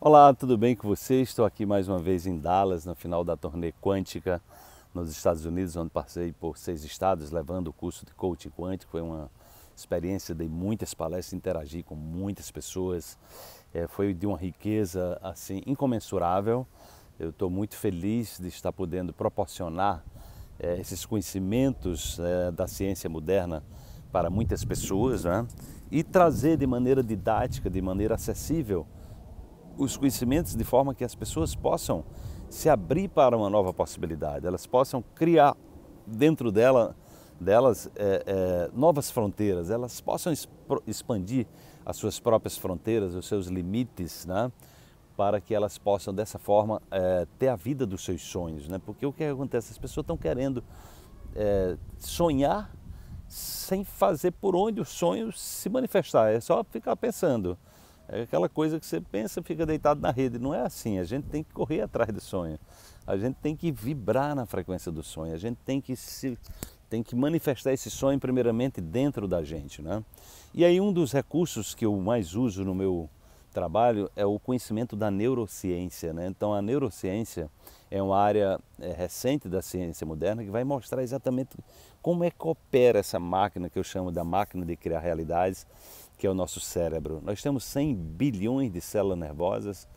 Olá, tudo bem com vocês? Estou aqui mais uma vez em Dallas, no final da turnê quântica nos Estados Unidos, onde passei por seis estados levando o curso de coaching quântico. Foi uma experiência de muitas palestras, interagi com muitas pessoas. É, foi de uma riqueza assim incomensurável. Eu estou muito feliz de estar podendo proporcionar é, esses conhecimentos é, da ciência moderna para muitas pessoas, né? E trazer de maneira didática, de maneira acessível os conhecimentos de forma que as pessoas possam se abrir para uma nova possibilidade, elas possam criar dentro dela, delas é, é, novas fronteiras, elas possam expandir as suas próprias fronteiras, os seus limites, né? para que elas possam dessa forma é, ter a vida dos seus sonhos, né? Porque o que acontece? As pessoas estão querendo é, sonhar sem fazer por onde o sonho se manifestar, é só ficar pensando. É aquela coisa que você pensa, fica deitado na rede. Não é assim. A gente tem que correr atrás do sonho. A gente tem que vibrar na frequência do sonho. A gente tem que se tem que manifestar esse sonho primeiramente dentro da gente, né? E aí um dos recursos que eu mais uso no meu trabalho é o conhecimento da neurociência, né? Então a neurociência é uma área é, recente da ciência moderna que vai mostrar exatamente como é que opera essa máquina que eu chamo da máquina de criar realidades que é o nosso cérebro. Nós temos 100 bilhões de células nervosas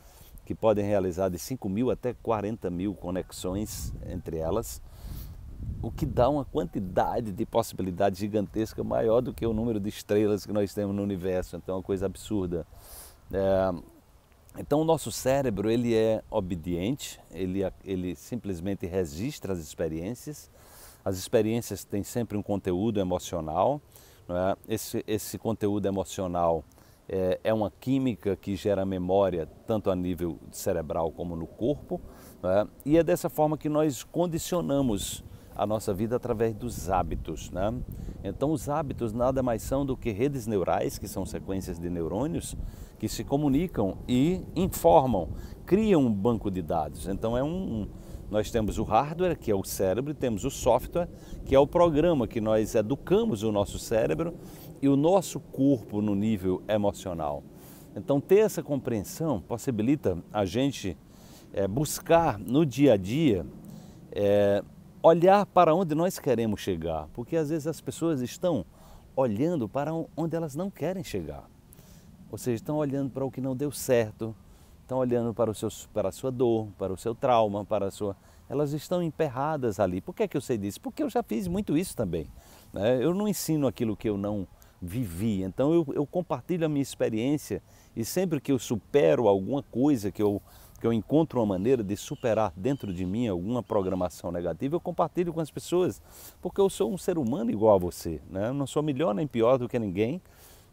que podem realizar de 5 mil até 40 mil conexões entre elas, o que dá uma quantidade de possibilidades gigantesca maior do que o número de estrelas que nós temos no universo. Então é uma coisa absurda. É, então o nosso cérebro ele é obediente, ele, ele simplesmente registra as experiências. As experiências têm sempre um conteúdo emocional né? Esse, esse conteúdo emocional é, é, uma química que gera memória tanto a nível cerebral como no corpo, né? e é dessa forma que nós condicionamos a nossa vida através dos hábitos. Né? Então, os hábitos nada mais são do que redes neurais, que são sequências de neurônios, que se comunicam e informam, criam um banco de dados. Então, é um, nós temos o hardware, que é o cérebro, e temos o software, que é o programa que nós educamos o nosso cérebro e o nosso corpo no nível emocional. Então, ter essa compreensão possibilita a gente é, buscar no dia a dia é, olhar para onde nós queremos chegar, porque às vezes as pessoas estão olhando para onde elas não querem chegar, ou seja, estão olhando para o que não deu certo, estão olhando para, o seu, para a sua dor, para o seu trauma, para a sua. Elas estão emperradas ali. Por que, é que eu sei disso? Porque eu já fiz muito isso também. Né? Eu não ensino aquilo que eu não vivi. Então eu, eu compartilho a minha experiência e sempre que eu supero alguma coisa que eu que eu encontro uma maneira de superar dentro de mim alguma programação negativa, eu compartilho com as pessoas, porque eu sou um ser humano igual a você, né? eu não sou melhor nem pior do que ninguém,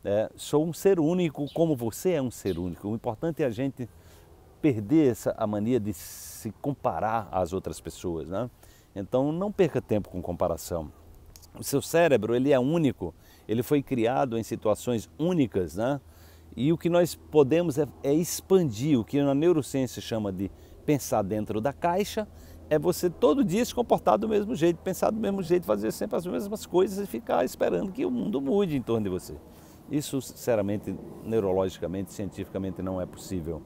é, sou um ser único como você é um ser único. O importante é a gente perder essa a mania de se comparar às outras pessoas, né? Então não perca tempo com comparação. O seu cérebro ele é único, ele foi criado em situações únicas, né? E o que nós podemos é, é expandir o que na neurociência chama de pensar dentro da caixa é você todo dia se comportar do mesmo jeito, pensar do mesmo jeito, fazer sempre as mesmas coisas e ficar esperando que o mundo mude em torno de você. Isso, sinceramente, neurologicamente, cientificamente não é possível.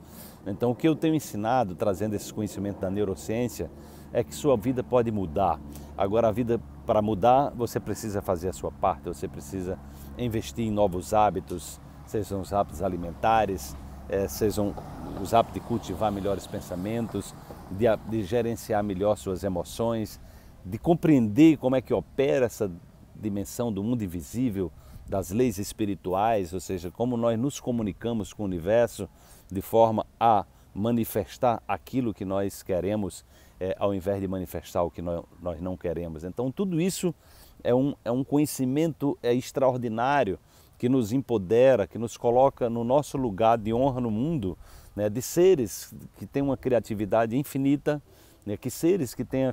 Então, o que eu tenho ensinado, trazendo esse conhecimento da neurociência, é que sua vida pode mudar. Agora, a vida para mudar, você precisa fazer a sua parte, você precisa investir em novos hábitos, sejam os hábitos alimentares, é, sejam os hábitos de cultivar melhores pensamentos, de, de gerenciar melhor suas emoções, de compreender como é que opera essa dimensão do mundo invisível das leis espirituais, ou seja, como nós nos comunicamos com o universo de forma a manifestar aquilo que nós queremos, é, ao invés de manifestar o que nós, nós não queremos. Então, tudo isso é um, é um conhecimento é, extraordinário que nos empodera, que nos coloca no nosso lugar de honra no mundo, né, de seres que têm uma criatividade infinita, né, que seres que têm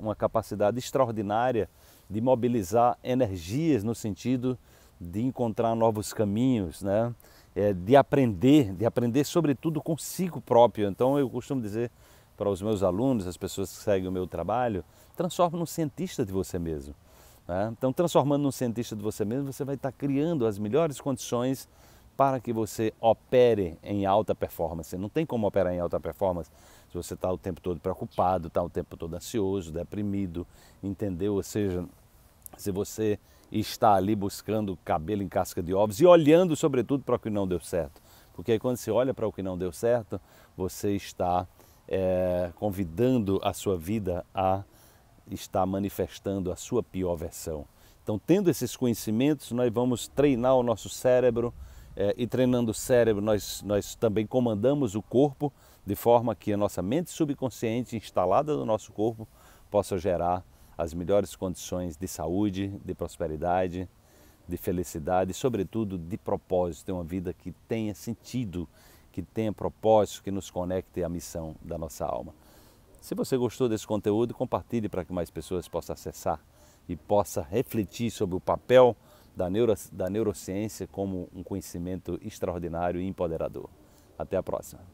uma capacidade extraordinária de mobilizar energias no sentido de encontrar novos caminhos, né? É, de aprender, de aprender sobretudo consigo próprio. Então eu costumo dizer para os meus alunos, as pessoas que seguem o meu trabalho, transforma num cientista de você mesmo. Né? Então transformando num cientista de você mesmo, você vai estar criando as melhores condições para que você opere em alta performance. Não tem como operar em alta performance se você está o tempo todo preocupado, está o tempo todo ansioso, deprimido, entendeu? Ou seja, se você está ali buscando cabelo em casca de ovos e olhando sobretudo para o que não deu certo. Porque aí quando você olha para o que não deu certo, você está é, convidando a sua vida a estar manifestando a sua pior versão. Então, tendo esses conhecimentos, nós vamos treinar o nosso cérebro é, e treinando o cérebro, nós, nós também comandamos o corpo de forma que a nossa mente subconsciente instalada no nosso corpo possa gerar as melhores condições de saúde, de prosperidade, de felicidade e, sobretudo, de propósito, de é uma vida que tenha sentido, que tenha propósito, que nos conecte à missão da nossa alma. Se você gostou desse conteúdo, compartilhe para que mais pessoas possam acessar e possa refletir sobre o papel da, neuro, da neurociência como um conhecimento extraordinário e empoderador. Até a próxima.